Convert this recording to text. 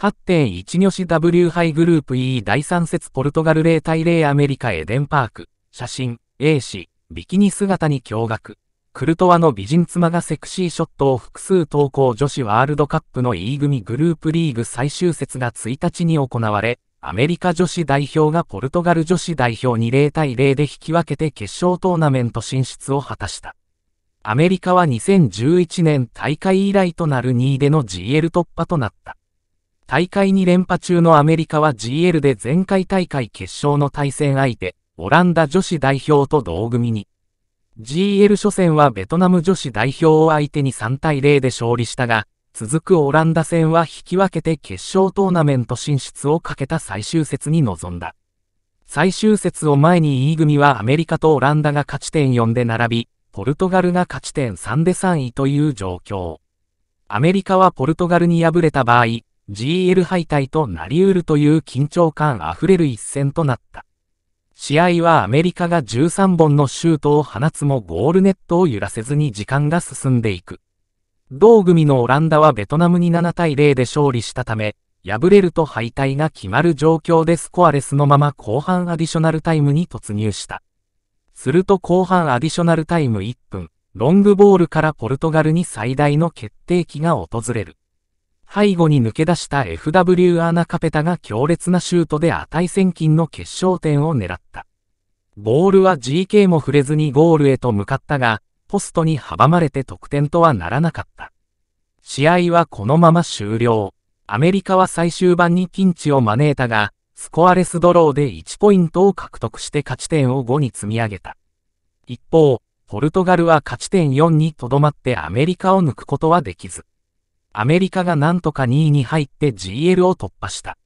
8.1女子 W 杯グループ E 第3節ポルトガル0対0アメリカエデンパーク、写真、A 氏、ビキニ姿に驚愕。クルトワの美人妻がセクシーショットを複数投稿女子ワールドカップの E 組グループリーグ最終節が1日に行われ、アメリカ女子代表がポルトガル女子代表に0対0で引き分けて決勝トーナメント進出を果たした。アメリカは2011年大会以来となる2位での GL 突破となった。大会2連覇中のアメリカは GL で前回大会決勝の対戦相手、オランダ女子代表と同組に。GL 初戦はベトナム女子代表を相手に3対0で勝利したが、続くオランダ戦は引き分けて決勝トーナメント進出をかけた最終節に臨んだ。最終節を前に E 組はアメリカとオランダが勝ち点4で並び、ポルトガルが勝ち点3で3位という状況。アメリカはポルトガルに敗れた場合、GL 敗退となりうるという緊張感あふれる一戦となった。試合はアメリカが13本のシュートを放つもゴールネットを揺らせずに時間が進んでいく。同組のオランダはベトナムに7対0で勝利したため、敗れると敗退が決まる状況でスコアレスのまま後半アディショナルタイムに突入した。すると後半アディショナルタイム1分、ロングボールからポルトガルに最大の決定機が訪れる。背後に抜け出した FW アーナカペタが強烈なシュートで値千金の決勝点を狙った。ボールは GK も触れずにゴールへと向かったが、ポストに阻まれて得点とはならなかった。試合はこのまま終了。アメリカは最終盤にピンチを招いたが、スコアレスドローで1ポイントを獲得して勝ち点を5に積み上げた。一方、ポルトガルは勝ち点4にとどまってアメリカを抜くことはできず。アメリカがなんとか2位に入って GL を突破した。